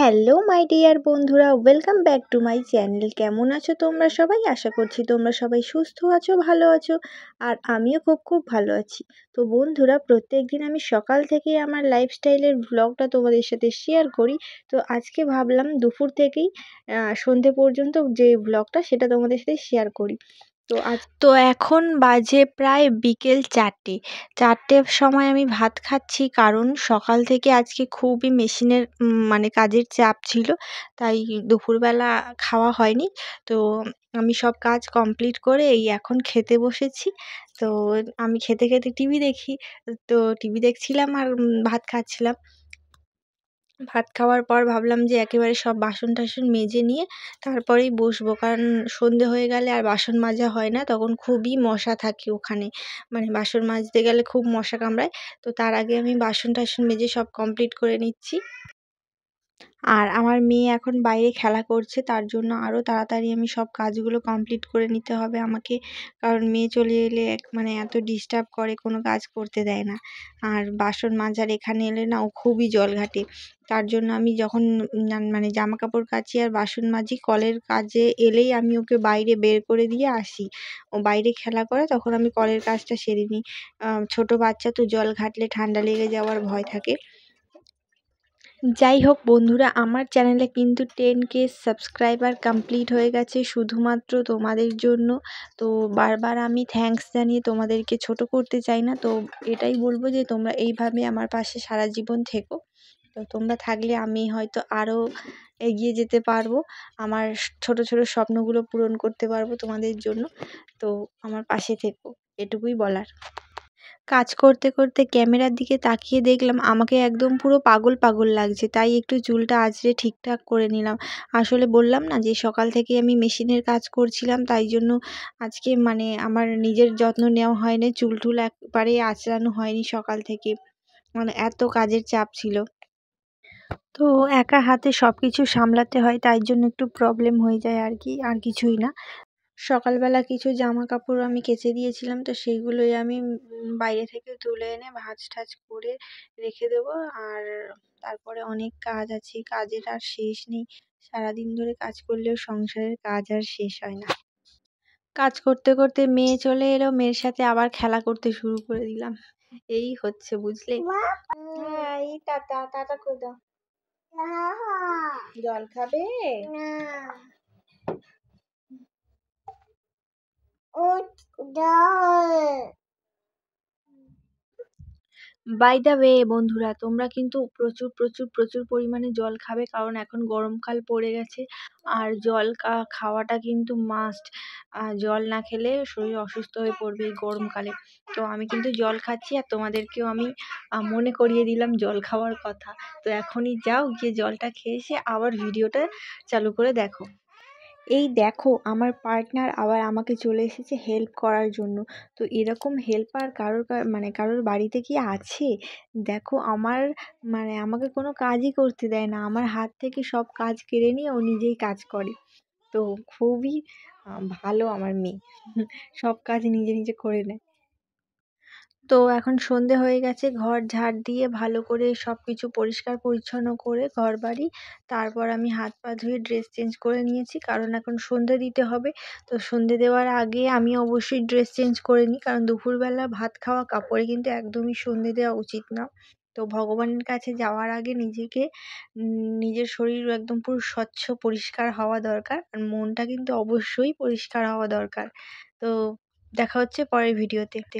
hello my dear বন্ধুরা welcome back to my channel কেমন আছো তোমরা সবাই আশা করছি তোমরা সবাই সুস্থ আছো ভালো আছো আর আমিও খুব খুব ভালো আছি তো বন্ধুরা প্রত্যেক দিন আমি সকাল থেকে আমার লাইফস্টাইলের ব্লগটা তোমাদের সাথে শেয়ার করি তো আজকে ভাবলাম দুপুর থেকেই সন্ধে পর্যন্ত যে ব্লগটা সেটা তোমাদের সাথে শেয়ার করি তো আজ তো এখন বাজে প্রায় বিকেল চারটে চারটের সময় আমি ভাত খাচ্ছি কারণ সকাল থেকে আজকে খুবই মেশিনের মানে কাজের চাপ ছিল তাই দুপুরবেলা খাওয়া হয়নি তো আমি সব কাজ কমপ্লিট করে এই এখন খেতে বসেছি তো আমি খেতে খেতে টিভি দেখি তো টিভি দেখছিলাম আর ভাত খাচ্ছিলাম ভাত খাওয়ার পর ভাবলাম যে একেবারে সব বাসন টাসন মেজে নিয়ে তারপরেই বসবো কারণ সন্ধে হয়ে গেলে আর বাসন মাজা হয় না তখন খুবই মশা থাকে ওখানে মানে বাসন মাজতে গেলে খুব মশা কামড়ায় তো তার আগে আমি বাসন টাসন মেজে সব কমপ্লিট করে নিচ্ছি আর আমার মেয়ে এখন বাইরে খেলা করছে তার জন্য আরও তাড়াতাড়ি আমি সব কাজগুলো কমপ্লিট করে নিতে হবে আমাকে কারণ মেয়ে চলে এলে এক মানে এত ডিস্টার্ব করে কোনো কাজ করতে দেয় না আর বাসন মাজার এখানে এলে না ও খুবই জল ঘাটে তার জন্য আমি যখন মানে জামা কাপড় কাচি আর বাসন মাজি কলের কাজে এলেই আমি ওকে বাইরে বের করে দিয়ে আসি ও বাইরে খেলা করে তখন আমি কলের কাজটা সেরে নিই ছোটো বাচ্চা তো জল ঘাটলে ঠান্ডা লেগে যাওয়ার ভয় থাকে যাই হোক বন্ধুরা আমার চ্যানেলে কিন্তু টেন কে সাবস্ক্রাইবার কমপ্লিট হয়ে গেছে শুধুমাত্র তোমাদের জন্য তো বারবার আমি থ্যাঙ্কস জানিয়ে তোমাদেরকে ছোট করতে চাই না তো এটাই বলবো যে তোমরা এইভাবে আমার পাশে সারা জীবন থেকো তো তোমরা থাকলে আমি হয়তো আরও এগিয়ে যেতে পারবো আমার ছোট ছোট স্বপ্নগুলো পূরণ করতে পারবো তোমাদের জন্য তো আমার পাশে থেকো এটুকুই বলার কাজ করতে করতে ক্যামেরার দিকে তাকিয়ে দেখলাম আমাকে একদম পুরো পাগল পাগল লাগছে তাই একটু চুলটা আঁচড়ে ঠিকঠাক করে নিলাম আসলে বললাম না যে সকাল থেকে আমি মেশিনের কাজ করছিলাম তাই জন্য আজকে মানে আমার নিজের যত্ন নেওয়া হয়নি চুল টুল একবারে আঁচড়ানো হয়নি সকাল থেকে মানে এত কাজের চাপ ছিল তো একা হাতে সব কিছু সামলাতে হয় তাই জন্য একটু প্রবলেম হয়ে যায় আর কি আর কিছুই না সকালবেলা কিছু জামা কাপড় আমি কেচে দিয়েছিলাম তো সেইগুলোই আমি বাইরে থেকে তুলে এনে ভাঁজ টাজ করে রেখে দেবো আর তারপরে অনেক কাজ আছে কাজের আর শেষ নেই সারাদিন ধরে কাজ করলেও সংসারের কাজ আর শেষ হয় না কাজ করতে করতে মেয়ে চলে এলো মেয়ের সাথে আবার খেলা করতে শুরু করে দিলাম এই হচ্ছে বুঝলে জল খাবে না বাই দ্য ওয়ে বন্ধুরা তোমরা কিন্তু প্রচুর প্রচুর প্রচুর পরিমাণে জল খাবে কারণ এখন গরমকাল পড়ে গেছে আর জল খাওয়াটা কিন্তু মাস্ট জল না খেলে শরীর অসুস্থ হয়ে পড়বে এই গরমকালে তো আমি কিন্তু জল খাচ্ছি আর তোমাদেরকেও আমি মনে করিয়ে দিলাম জল খাওয়ার কথা তো এখনই যাও গিয়ে জলটা খেয়ে এসে আবার ভিডিওটা চালু করে দেখো এই দেখো আমার পার্টনার আবার আমাকে চলে এসেছে হেল্প করার জন্য তো এরকম হেল্পার কারোর মানে কারোর বাড়িতে কি আছে দেখো আমার মানে আমাকে কোনো কাজই করতে দেয় না আমার হাত থেকে সব কাজ কেড়ে নিয়ে ও নিজেই কাজ করে তো খুবই ভালো আমার মেয়ে সব কাজ নিজে নিজে করে নেয় তো এখন সন্ধে হয়ে গেছে ঘর ঝাড় দিয়ে ভালো করে সব কিছু পরিষ্কার পরিচ্ছন্ন করে ঘর বাড়ি তারপর আমি হাত পা ধুয়ে ড্রেস চেঞ্জ করে নিয়েছি কারণ এখন সন্ধে দিতে হবে তো সন্ধে দেওয়ার আগে আমি অবশ্যই ড্রেস চেঞ্জ করে নিই কারণ দুপুরবেলা ভাত খাওয়া কাপড়ে কিন্তু একদমই সন্ধে দেওয়া উচিত না তো ভগবানের কাছে যাওয়ার আগে নিজেকে নিজের শরীর একদম পুরো স্বচ্ছ পরিষ্কার হওয়া দরকার আর মনটা কিন্তু অবশ্যই পরিষ্কার হওয়া দরকার তো দেখা হচ্ছে পরের ভিডিওতে